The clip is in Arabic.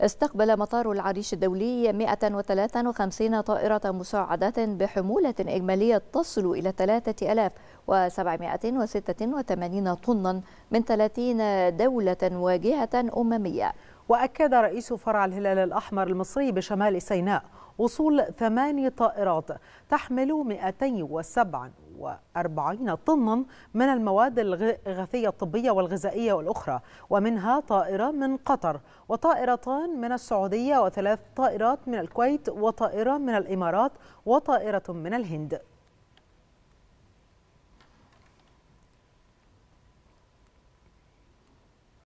استقبل مطار العريش الدولي 153 طائرة مساعدة بحمولة إجمالية تصل إلى 3786 طنا من 30 دولة واجهة أممية وأكد رئيس فرع الهلال الأحمر المصري بشمال سيناء وصول ثماني طائرات تحمل 207 وأربعين طنا من المواد الغذية الطبية والغذائية والأخرى ومنها طائرة من قطر وطائرتان من السعودية وثلاث طائرات من الكويت وطائرة من الإمارات وطائرة من الهند